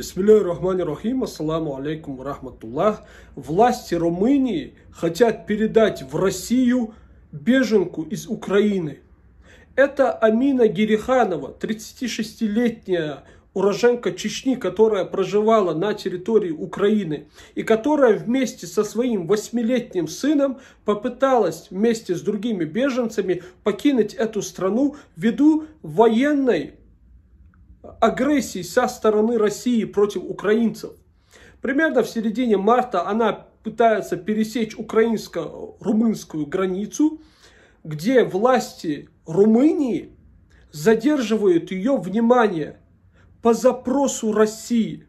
Бисмилляй рахмани рахим, ассаламу алейкум рахматуллах. Власти Румынии хотят передать в Россию беженку из Украины. Это Амина Гериханова, 36-летняя уроженка Чечни, которая проживала на территории Украины и которая вместе со своим 8-летним сыном попыталась вместе с другими беженцами покинуть эту страну ввиду военной агрессии со стороны России против украинцев. Примерно в середине марта она пытается пересечь украинско-румынскую границу, где власти Румынии задерживают ее внимание по запросу России.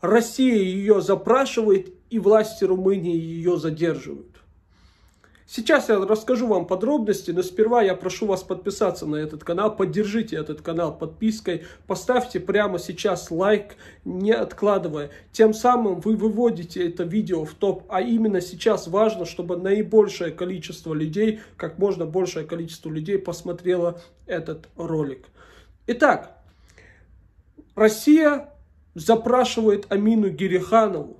Россия ее запрашивает, и власти Румынии ее задерживают. Сейчас я расскажу вам подробности, но сперва я прошу вас подписаться на этот канал, поддержите этот канал подпиской, поставьте прямо сейчас лайк, не откладывая. Тем самым вы выводите это видео в топ, а именно сейчас важно, чтобы наибольшее количество людей, как можно большее количество людей посмотрело этот ролик. Итак, Россия запрашивает Амину Гериханову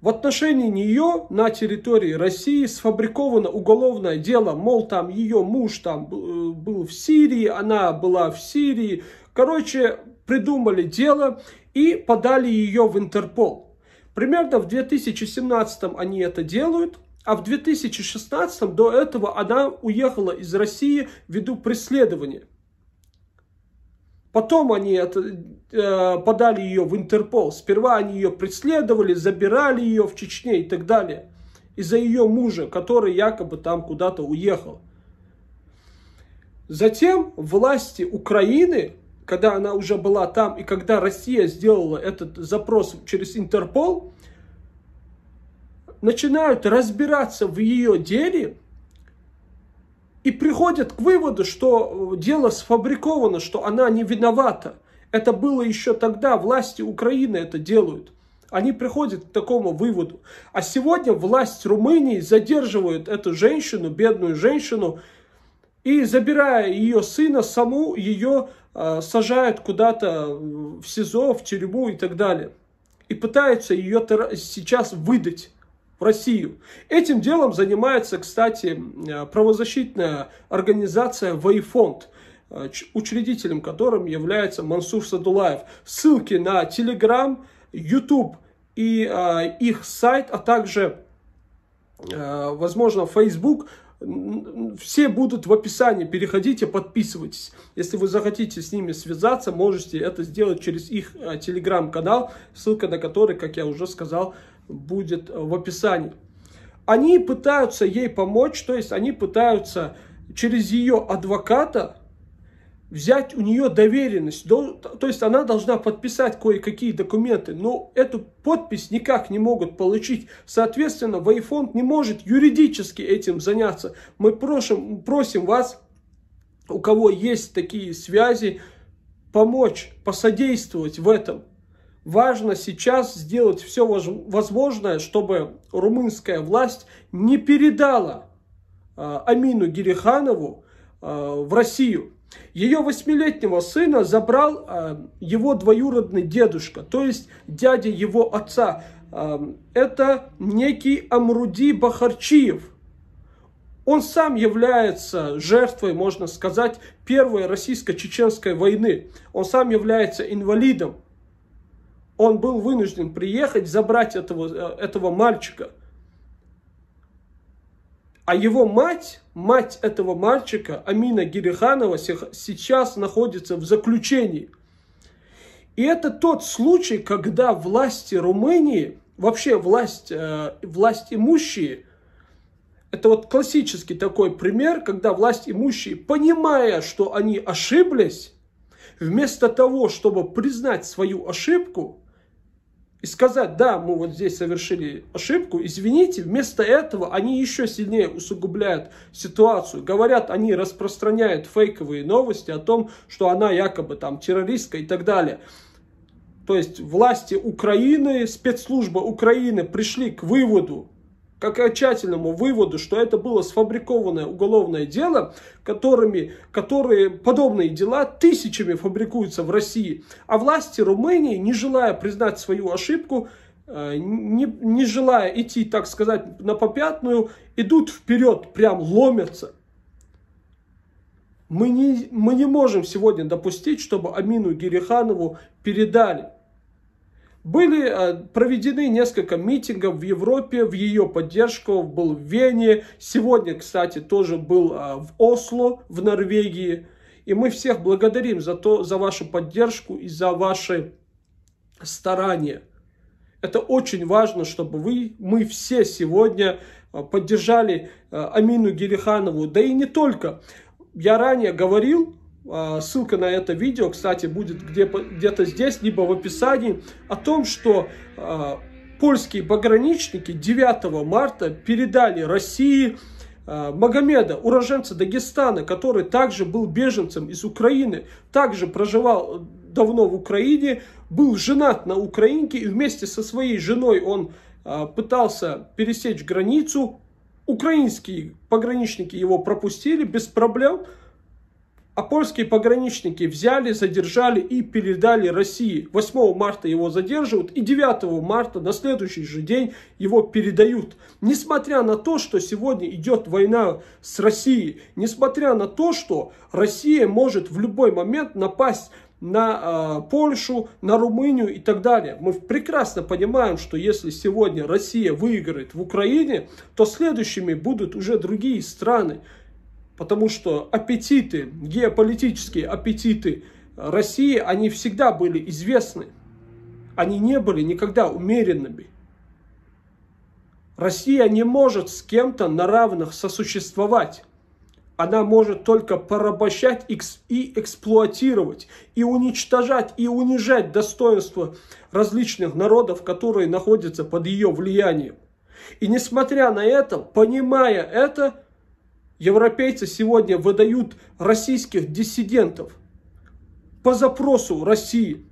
в отношении нее на территории России сфабриковано уголовное дело, мол, там ее муж там э, был в Сирии, она была в Сирии. Короче, придумали дело и подали ее в Интерпол. Примерно в 2017 они это делают, а в 2016 до этого она уехала из России ввиду преследования. Потом они это, э, подали ее в Интерпол. Сперва они ее преследовали, забирали ее в Чечне и так далее. Из-за ее мужа, который якобы там куда-то уехал. Затем власти Украины, когда она уже была там и когда Россия сделала этот запрос через Интерпол, начинают разбираться в ее деле – и приходят к выводу, что э, дело сфабриковано, что она не виновата. Это было еще тогда, власти Украины это делают. Они приходят к такому выводу. А сегодня власть Румынии задерживает эту женщину, бедную женщину, и забирая ее сына, саму ее э, сажают куда-то э, в СИЗО, в тюрьму и так далее. И пытаются ее сейчас выдать в Россию. Этим делом занимается, кстати, э, правозащитная организация «Вейфонд», э, учредителем которым является Мансур Садулаев. Ссылки на Телеграм, YouTube и э, их сайт, а также, э, возможно, Facebook все будут в описании, переходите, подписывайтесь. Если вы захотите с ними связаться, можете это сделать через их телеграм-канал, э, ссылка на который, как я уже сказал, будет э, в описании. Они пытаются ей помочь, то есть они пытаются через ее адвоката взять у нее доверенность. То есть она должна подписать кое-какие документы, но эту подпись никак не могут получить. Соответственно, Вайфонд не может юридически этим заняться. Мы просим, просим вас, у кого есть такие связи, помочь, посодействовать в этом. Важно сейчас сделать все возможное, чтобы румынская власть не передала а, Амину Гириханову а, в Россию. Ее восьмилетнего сына забрал а, его двоюродный дедушка, то есть дядя его отца. Это некий Амруди Бахарчиев. Он сам является жертвой, можно сказать, первой российско-чеченской войны. Он сам является инвалидом он был вынужден приехать, забрать этого, э, этого мальчика. А его мать, мать этого мальчика, Амина Гириханова, сейчас находится в заключении. И это тот случай, когда власти Румынии, вообще власть, э, власть имущие, это вот классический такой пример, когда власть имущие, понимая, что они ошиблись, вместо того, чтобы признать свою ошибку, и сказать, да, мы вот здесь совершили ошибку, извините, вместо этого они еще сильнее усугубляют ситуацию. Говорят, они распространяют фейковые новости о том, что она якобы там террористка и так далее. То есть власти Украины, спецслужба Украины пришли к выводу, к окончательному выводу, что это было сфабрикованное уголовное дело, которыми, которые подобные дела тысячами фабрикуются в России, а власти Румынии, не желая признать свою ошибку, э, не, не желая идти, так сказать, на попятную, идут вперед, прям ломятся. Мы не, мы не можем сегодня допустить, чтобы Амину Гериханову передали были э, проведены несколько митингов в Европе в ее поддержку, был в Вене, сегодня, кстати, тоже был э, в Осло, в Норвегии. И мы всех благодарим за, то, за вашу поддержку и за ваши старания. Это очень важно, чтобы вы, мы все сегодня э, поддержали Амину Гелиханову, да и не только. Я ранее говорил, а, ссылка на это видео, кстати, будет где-то здесь, либо в описании, о том, что а, польские пограничники 9 марта передали России а, Магомеда, уроженца Дагестана, который также был беженцем из Украины, также проживал давно в Украине, был женат на украинке, и вместе со своей женой он пытался пересечь границу. Украинские пограничники его пропустили без проблем, а польские пограничники взяли, задержали и передали России. 8 марта его задерживают и 9 марта на следующий же день его передают. Несмотря на то, что сегодня идет война с Россией, несмотря на то, что Россия может в любой момент напасть на э, Польшу, на Румынию и так далее. Мы прекрасно понимаем, что если сегодня Россия выиграет в Украине, то следующими будут уже другие страны потому что аппетиты, геополитические аппетиты России, они всегда были известны. Они не были никогда умеренными. Россия не может с кем-то на равных сосуществовать. Она может только порабощать и эксплуатировать, и уничтожать, и унижать достоинство различных народов, которые находятся под ее влиянием. И несмотря на это, понимая это, Европейцы сегодня выдают российских диссидентов по запросу России.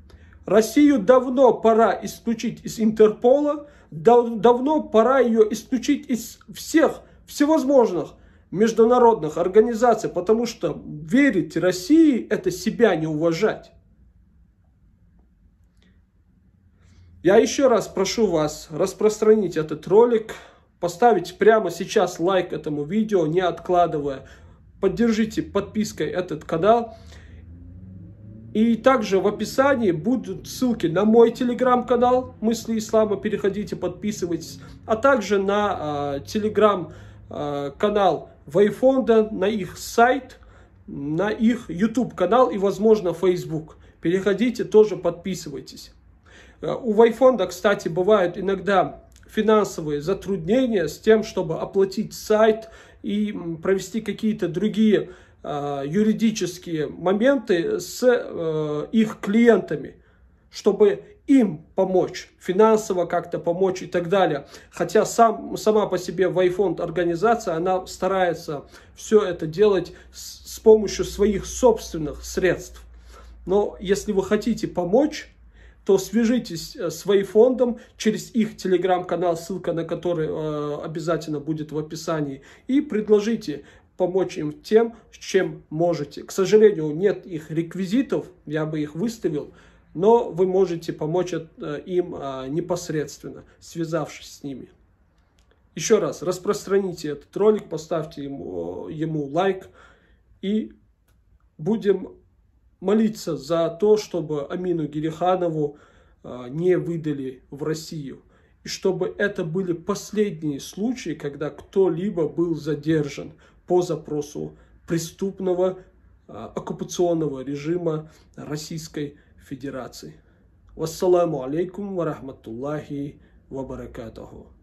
Россию давно пора исключить из Интерпола, дав давно пора ее исключить из всех всевозможных международных организаций, потому что верить России – это себя не уважать. Я еще раз прошу вас распространить этот ролик – поставить прямо сейчас лайк этому видео, не откладывая. Поддержите подпиской этот канал. И также в описании будут ссылки на мой телеграм-канал «Мысли Ислама». Переходите, подписывайтесь. А также на э, а, телеграм-канал а, э, Вайфонда, на их сайт, на их YouTube-канал и, возможно, Facebook. Переходите, тоже подписывайтесь. А, у Вайфонда, кстати, бывают иногда финансовые затруднения с тем, чтобы оплатить сайт и провести какие-то другие э, юридические моменты с э, их клиентами, чтобы им помочь, финансово как-то помочь и так далее. Хотя сам, сама по себе Вайфонд организация, она старается все это делать с, с помощью своих собственных средств. Но если вы хотите помочь, то свяжитесь э, с Вейфондом через их телеграм-канал, ссылка на который э, обязательно будет в описании, и предложите помочь им тем, чем можете. К сожалению, нет их реквизитов, я бы их выставил, но вы можете помочь э, им непосредственно, связавшись с ними. Еще раз, распространите этот ролик, поставьте ему, ему лайк и будем молиться за то, чтобы Амину Гериханову а, не выдали в Россию. И чтобы это были последние случаи, когда кто-либо был задержан по запросу преступного а, оккупационного режима Российской Федерации. Вассаламу алейкум ва рахматуллахи ва баракатаху.